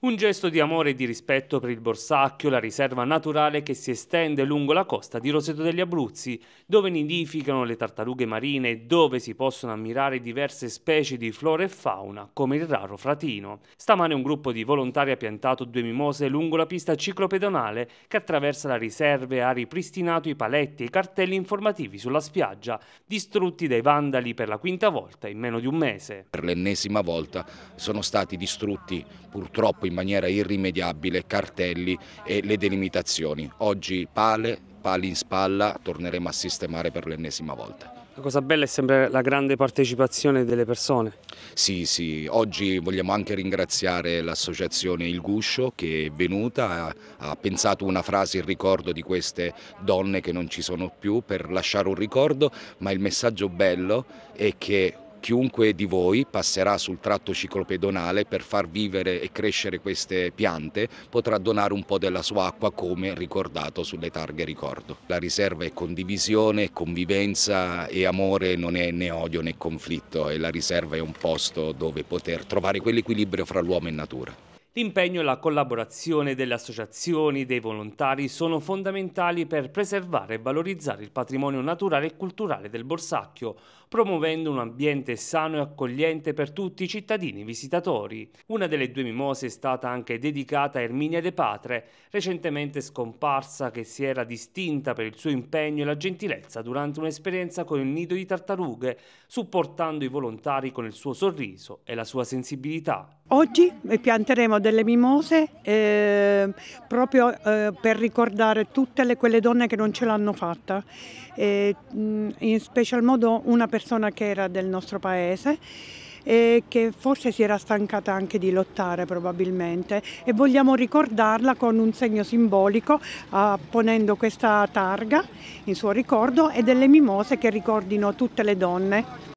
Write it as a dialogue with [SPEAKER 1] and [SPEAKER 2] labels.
[SPEAKER 1] Un gesto di amore e di rispetto per il Borsacchio, la riserva naturale che si estende lungo la costa di Roseto degli Abruzzi, dove nidificano le tartarughe marine e dove si possono ammirare diverse specie di flora e fauna, come il raro fratino. Stamane un gruppo di volontari ha piantato due mimose lungo la pista ciclopedonale che attraversa la riserva e ha ripristinato i paletti e i cartelli informativi sulla spiaggia, distrutti dai vandali per la quinta volta in meno di un mese.
[SPEAKER 2] Per l'ennesima volta sono stati distrutti purtroppo in maniera irrimediabile cartelli e le delimitazioni. Oggi pale, pali in spalla, torneremo a sistemare per l'ennesima volta. La cosa
[SPEAKER 1] bella è sempre la
[SPEAKER 2] grande partecipazione delle persone. Sì, sì, oggi vogliamo anche ringraziare l'associazione Il Guscio che è venuta, ha, ha, pensato una frase in ricordo di queste donne che non ci sono più per lasciare un ricordo, ma il messaggio bello è che Chiunque di voi passerà sul tratto ciclopedonale per far vivere e crescere queste piante potrà donare un po' della sua acqua come ricordato sulle targhe ricordo. La riserva è condivisione, convivenza e amore non è né odio né conflitto e la riserva è un posto dove poter trovare quell'equilibrio fra l'uomo e natura.
[SPEAKER 1] L'impegno e la collaborazione delle associazioni, dei volontari sono fondamentali per preservare e valorizzare il patrimonio naturale e culturale del Borsacchio, promuovendo un ambiente sano e accogliente per tutti i cittadini visitatori. Una delle due mimose è stata anche dedicata a Erminia De Patre, recentemente scomparsa che si era distinta per il suo impegno e la gentilezza durante un'esperienza con il nido di tartarughe, supportando i volontari con il suo sorriso e la sua sensibilità.
[SPEAKER 3] Oggi eh, pianteremo delle mimose eh, proprio eh, per ricordare tutte le, quelle donne che non ce l'hanno fatta, eh, in special modo una persona che era del nostro paese e che forse si era stancata anche di lottare probabilmente e vogliamo ricordarla con un segno simbolico ah, ponendo questa targa in suo ricordo e delle mimose che ricordino tutte le donne.